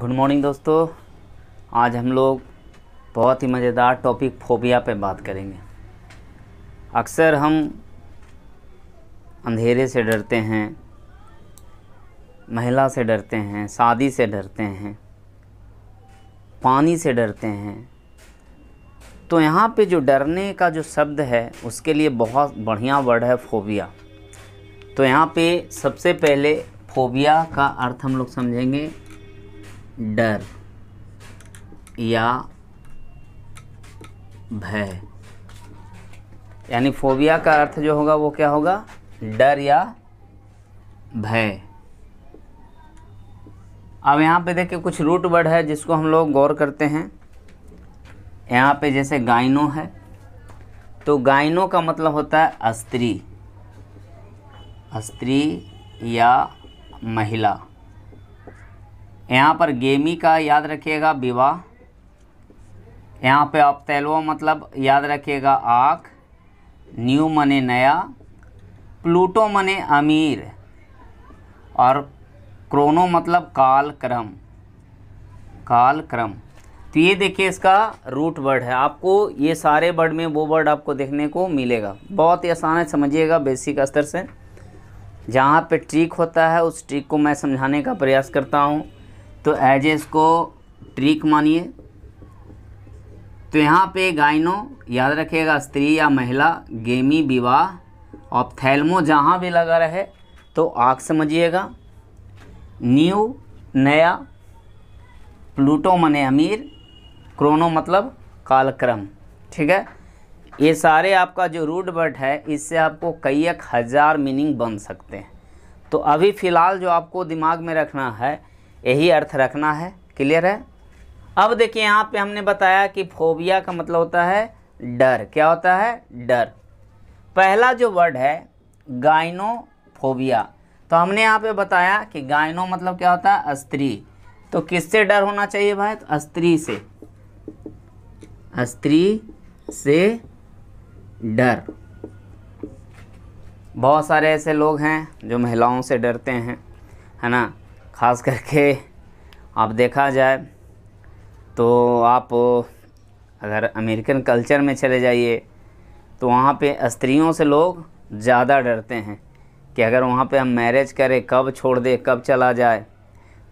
good morning दोस्तों आज हम लोग बहुत ही मज़ेदार टॉपिक फोबिया पे बात करेंगे अक्सर हम अंधेरे से डरते हैं महिला से डरते हैं शादी से डरते हैं पानी से डरते हैं तो यहाँ पे जो डरने का जो शब्द है उसके लिए बहुत बढ़िया वर्ड है फोबिया तो यहाँ पे सबसे पहले फोबिया का अर्थ हम लोग समझेंगे डर या भय यानी फोबिया का अर्थ जो होगा वो क्या होगा डर या भय अब यहाँ पे देखिए कुछ रूट वर्ड है जिसको हम लोग गौर करते हैं यहाँ पे जैसे गायनो है तो गायनो का मतलब होता है स्त्री स्त्री या महिला यहाँ पर गेमी का याद रखिएगा विवाह यहाँ पे आप तेलवा मतलब याद रखिएगा आँख न्यू मने नया प्लूटो मने अमीर और क्रोनो मतलब काल क्रम काल क्रम तो ये देखिए इसका रूट वर्ड है आपको ये सारे वर्ड में वो वर्ड आपको देखने को मिलेगा बहुत ही आसान है समझिएगा बेसिक स्तर से जहाँ पे ट्रिक होता है उस ट्रिक को मैं समझाने का प्रयास करता हूँ तो एज ए इसको ट्रिक मानिए तो यहाँ पे गाइनो याद रखिएगा स्त्री या महिला गेमी विवाह और थैलमो जहाँ भी लगा रहे तो आग समझिएगा न्यू नया प्लूटो मने अमीर क्रोनो मतलब कालक्रम ठीक है ये सारे आपका जो रूट वर्ड है इससे आपको कई एक हज़ार मीनिंग बन सकते हैं तो अभी फ़िलहाल जो आपको दिमाग में रखना है यही अर्थ रखना है क्लियर है अब देखिए यहाँ पे हमने बताया कि फोबिया का मतलब होता है डर क्या होता है डर पहला जो वर्ड है गाइनोफोबिया तो हमने यहाँ पे बताया कि गाइनो मतलब क्या होता है स्त्री तो किससे डर होना चाहिए भाई तो स्त्री से स्त्री से डर बहुत सारे ऐसे लोग हैं जो महिलाओं से डरते हैं है ना ख़ास करके आप देखा जाए तो आप अगर अमेरिकन कल्चर में चले जाइए तो वहाँ पे स्त्रियों से लोग ज़्यादा डरते हैं कि अगर वहाँ पे हम मैरिज करें कब छोड़ दे कब चला जाए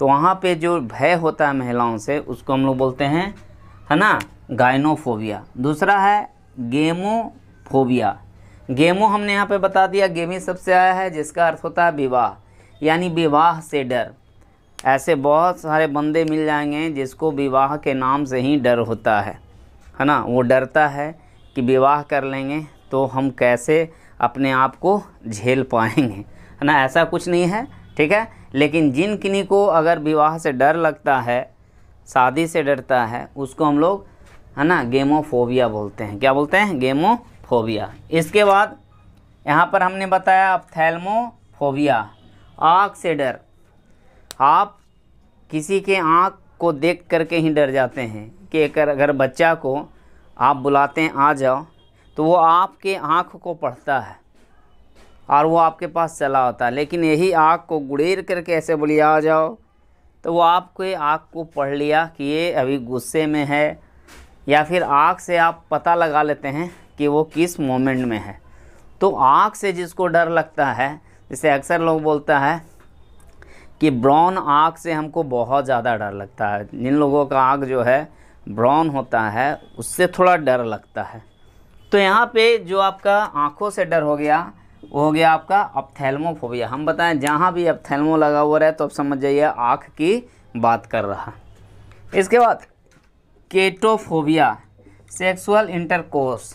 तो वहाँ पे जो भय होता है महिलाओं से उसको हम लोग बोलते हैं है ना गायनोफोबिया दूसरा है गेमोफोबिया गेमो हमने यहाँ पे बता दिया गेमी सबसे आया है जिसका अर्थ होता है विवाह यानी विवाह से डर ऐसे बहुत सारे बंदे मिल जाएंगे जिसको विवाह के नाम से ही डर होता है है ना वो डरता है कि विवाह कर लेंगे तो हम कैसे अपने आप को झेल पाएंगे है ना ऐसा कुछ नहीं है ठीक है लेकिन जिन किन्हीं को अगर विवाह से डर लगता है शादी से डरता है उसको हम लोग है ना गेमोफोबिया बोलते हैं क्या बोलते हैं गेमोफोबिया इसके बाद यहाँ पर हमने बताया अब थैलमोफोबिया आग से डर आप किसी के आँख को देख करके ही डर जाते हैं कि अगर बच्चा को आप बुलाते हैं आ जाओ तो वो आपके आँख को पढ़ता है और वो आपके पास चला होता है लेकिन यही आँख को गुड़ेर करके ऐसे बोलिए आ जाओ तो वो आपके आँख को पढ़ लिया कि ये अभी गुस्से में है या फिर आँख से आप पता लगा लेते हैं कि वो किस मोमेंट में है तो आँख से जिसको डर लगता है जैसे अक्सर लोग बोलता है कि ब्राउन आँख से हमको बहुत ज़्यादा डर लगता है जिन लोगों का आँख जो है ब्राउन होता है उससे थोड़ा डर लगता है तो यहाँ पे जो आपका आँखों से डर हो गया वो हो गया आपका अपथैल्मोफोबिया हम बताएं जहाँ भी अपथेलमो लगा हुआ रहे तो आप समझ जाइए आँख की बात कर रहा इसके बाद केटोफोबिया सेक्सुअल इंटरकोर्स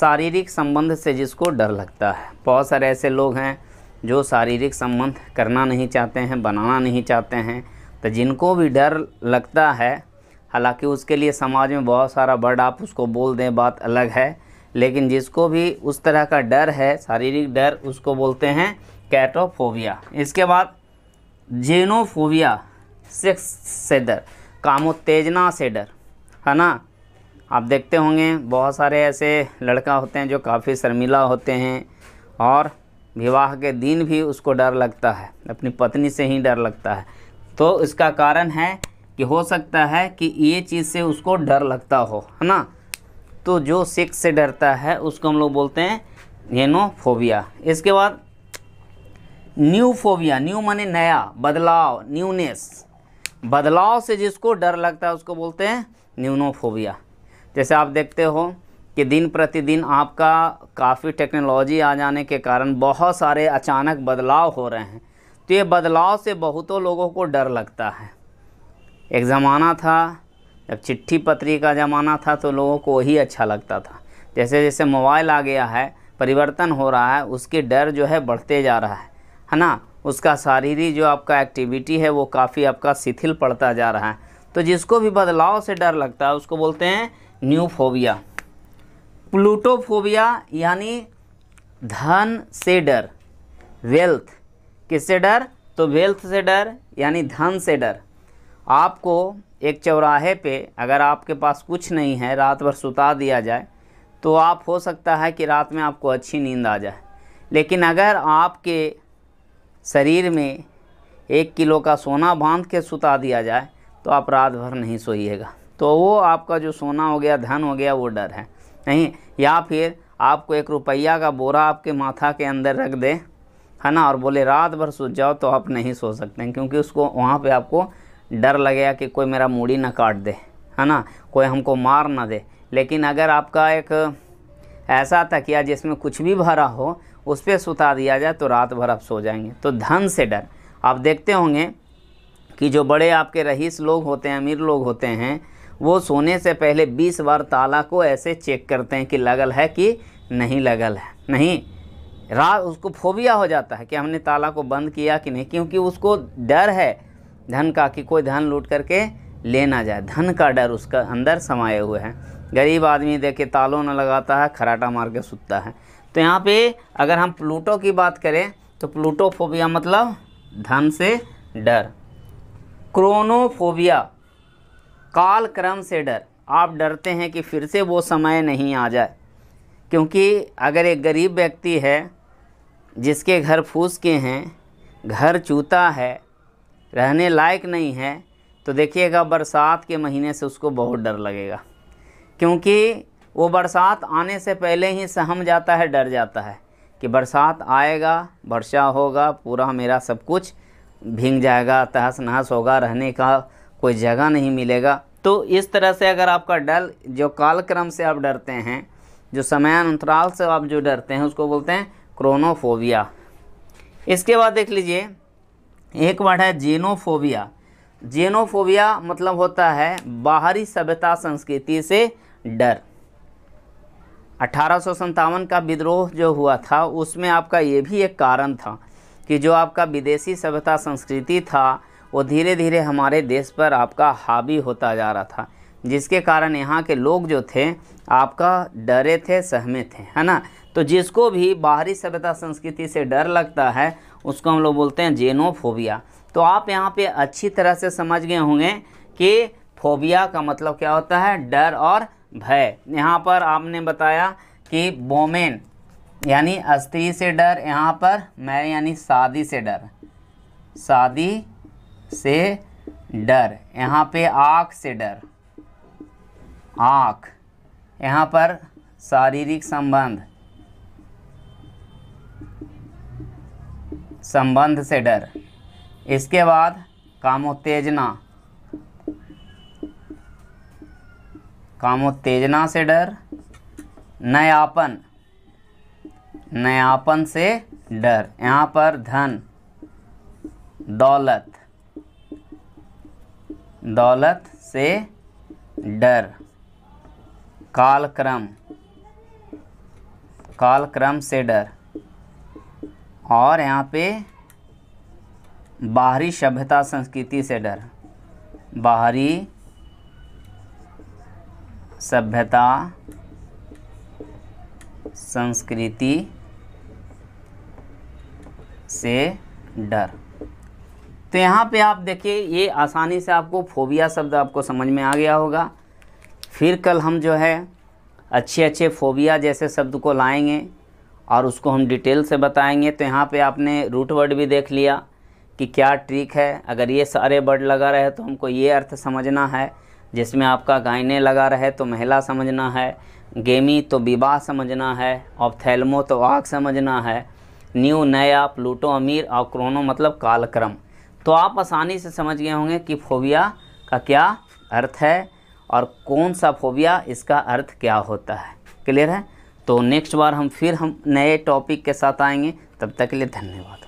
शारीरिक संबंध से जिसको डर लगता है बहुत सारे ऐसे लोग हैं जो शारीरिक संबंध करना नहीं चाहते हैं बनाना नहीं चाहते हैं तो जिनको भी डर लगता है हालांकि उसके लिए समाज में बहुत सारा वर्ड आप उसको बोल दें बात अलग है लेकिन जिसको भी उस तरह का डर है शारीरिक डर उसको बोलते हैं कैटोफोबिया इसके बाद जेनोफोबिया सेक्स से डर कामोत्तेजना से डर है ना आप देखते होंगे बहुत सारे ऐसे लड़का होते हैं जो काफ़ी शर्मिला होते हैं और विवाह के दिन भी उसको डर लगता है अपनी पत्नी से ही डर लगता है तो इसका कारण है कि हो सकता है कि ये चीज़ से उसको डर लगता हो है ना तो जो सेक्स से डरता है उसको हम लोग बोलते हैं येनोफोबिया इसके बाद न्यू फोबिया न्यू माने नया बदलाव न्यूनेस बदलाव से जिसको डर लगता है उसको बोलते हैं न्यूनोफोबिया जैसे आप देखते हो कि दिन प्रतिदिन आपका काफ़ी टेक्नोलॉजी आ जाने के कारण बहुत सारे अचानक बदलाव हो रहे हैं तो ये बदलाव से बहुतों लोगों को डर लगता है एक ज़माना था जब चिट्ठी पत्री का ज़माना था तो लोगों को वही अच्छा लगता था जैसे जैसे मोबाइल आ गया है परिवर्तन हो रहा है उसके डर जो है बढ़ते जा रहा है है ना उसका शारीरिक जो आपका एक्टिविटी है वो काफ़ी आपका शिथिल पड़ता जा रहा है तो जिसको भी बदलाव से डर लगता है उसको बोलते हैं न्यूफोबिया प्लूटोफोबिया यानी धन से डर वेल्थ किससे डर तो वेल्थ से डर यानी धन से डर आपको एक चौराहे पे अगर आपके पास कुछ नहीं है रात भर सुता दिया जाए तो आप हो सकता है कि रात में आपको अच्छी नींद आ जाए लेकिन अगर आपके शरीर में एक किलो का सोना बांध के सुता दिया जाए तो आप रात भर नहीं सोइएगा तो वो आपका जो सोना हो गया धन हो गया वो डर है नहीं या फिर आपको एक रुपया का बोरा आपके माथा के अंदर रख दे है ना और बोले रात भर सो जाओ तो आप नहीं सो सकते हैं क्योंकि उसको वहाँ पे आपको डर लगेगा कि कोई मेरा मूड़ी ना काट दे है ना कोई हमको मार ना दे लेकिन अगर आपका एक ऐसा तकिया जिसमें कुछ भी भरा हो उस पर सुता दिया जाए तो रात भर आप सो जाएंगे तो धन से डर आप देखते होंगे कि जो बड़े आपके रईस लोग होते हैं अमीर लोग होते हैं वो सोने से पहले बीस बार ताला को ऐसे चेक करते हैं कि लगल है कि नहीं लगल है नहीं रात उसको फोबिया हो जाता है कि हमने ताला को बंद किया कि नहीं क्योंकि उसको डर है धन का कि कोई धन लूट करके ले ना जाए धन का डर उसका अंदर समाये हुए हैं गरीब आदमी देखे तालों न लगाता है खराटा मार के सुतता है तो यहाँ पे अगर हम प्लूटो की बात करें तो प्लूटोफोबिया मतलब धन से डर क्रोनोफोबिया काल क्रम से डर आप डरते हैं कि फिर से वो समय नहीं आ जाए क्योंकि अगर एक गरीब व्यक्ति है जिसके घर फूस के हैं घर चूता है रहने लायक नहीं है तो देखिएगा बरसात के महीने से उसको बहुत डर लगेगा क्योंकि वो बरसात आने से पहले ही सहम जाता है डर जाता है कि बरसात आएगा वर्षा होगा पूरा मेरा सब कुछ भींग जाएगा तहस नहस होगा रहने का कोई जगह नहीं मिलेगा तो इस तरह से अगर आपका डर जो कालक्रम से आप डरते हैं जो समय अंतराल से आप जो डरते हैं उसको बोलते हैं क्रोनोफोबिया इसके बाद देख लीजिए एक वर्ड है जेनोफोबिया जेनोफोबिया मतलब होता है बाहरी सभ्यता संस्कृति से डर अठारह का विद्रोह जो हुआ था उसमें आपका ये भी एक कारण था कि जो आपका विदेशी सभ्यता संस्कृति था वो धीरे धीरे हमारे देश पर आपका हावी होता जा रहा था जिसके कारण यहाँ के लोग जो थे आपका डरे थे सहमे थे है ना तो जिसको भी बाहरी सभ्यता संस्कृति से डर लगता है उसको हम लोग बोलते हैं जेनोफोबिया तो आप यहाँ पे अच्छी तरह से समझ गए होंगे कि फोबिया का मतलब क्या होता है डर और भय यहाँ पर आपने बताया कि बोमेन यानी स्त्री से डर यहाँ पर मैं यानी शादी से डर शादी से डर यहाँ पे आँख से डर आँख यहाँ पर शारीरिक संबंध संबंध से डर इसके बाद कामोत्तेजना कामोत्तेजना से डर नयापन नयापन से डर यहाँ पर धन दौलत दौलत से डर कालक्रम कालक्रम से डर और यहाँ पे बाहरी सभ्यता संस्कृति से डर बाहरी सभ्यता संस्कृति से डर तो यहाँ पे आप देखिए ये आसानी से आपको फोबिया शब्द आपको समझ में आ गया होगा फिर कल हम जो है अच्छे अच्छे फोबिया जैसे शब्द को लाएंगे और उसको हम डिटेल से बताएंगे तो यहाँ पे आपने रूट वर्ड भी देख लिया कि क्या ट्रिक है अगर ये सारे वर्ड लगा रहे तो हमको ये अर्थ समझना है जिसमें आपका गायने लगा रहे तो महिला समझना है गेमी तो विवाह समझना है ऑप्थेलमो तो आग समझना है न्यू नया प्लूटो अमीर और क्रोनो मतलब कालक्रम तो आप आसानी से समझ गए होंगे कि फोबिया का क्या अर्थ है और कौन सा फोबिया इसका अर्थ क्या होता है क्लियर है तो नेक्स्ट बार हम फिर हम नए टॉपिक के साथ आएंगे तब तक के लिए धन्यवाद